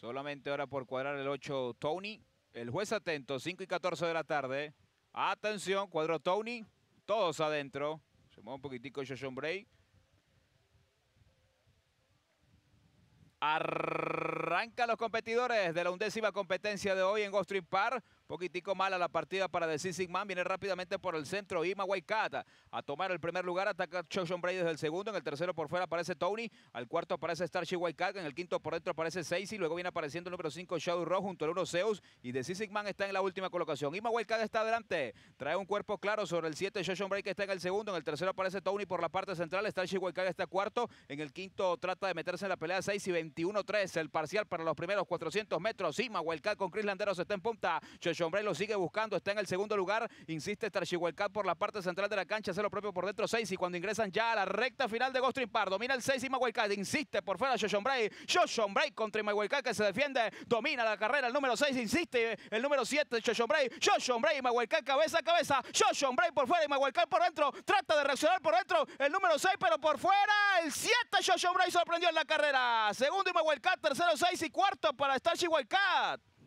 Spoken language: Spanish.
Solamente ahora por cuadrar el 8 Tony. El juez atento, 5 y 14 de la tarde. Atención, cuadro Tony. Todos adentro. Se mueve un poquitico Joshon Bray. Arranca los competidores de la undécima competencia de hoy en Ghost Park. Poquitico mala la partida para decir Man Viene rápidamente por el centro Ima Waikata a tomar el primer lugar. Ataca Choshon Bray desde el segundo. En el tercero por fuera aparece Tony. Al cuarto aparece Starship Waikata. En el quinto por dentro aparece y Luego viene apareciendo el número 5 Shadow Rock junto al uno Zeus. Y de Sigman está en la última colocación. Ima Waikata está adelante. Trae un cuerpo claro sobre el 7 Choshon Bray que está en el segundo. En el tercero aparece Tony por la parte central. Starship Waikata está cuarto. En el quinto trata de meterse en la pelea seis y 21-3. El parcial para los primeros 400 metros. Ima Waikata con Chris Landeros está en punta. John Bray lo sigue buscando, está en el segundo lugar. Insiste Tarchihuelcat por la parte central de la cancha, hace lo propio por dentro 6 y cuando ingresan ya a la recta final de Ghost Pardo, domina el 6 y Mahuelcat, insiste por fuera Joshon Bray. Joshon Bray contra que se defiende, domina la carrera el número 6, insiste el número 7, Joshon Bray. Joshon Bray y cabeza a cabeza. Joshon Bray por fuera y Mahuelcat por dentro. Trata de reaccionar por dentro el número 6, pero por fuera el 7, Joshon Bray sorprendió en la carrera. Segundo y tercero 6 y cuarto para Starchihuelcat.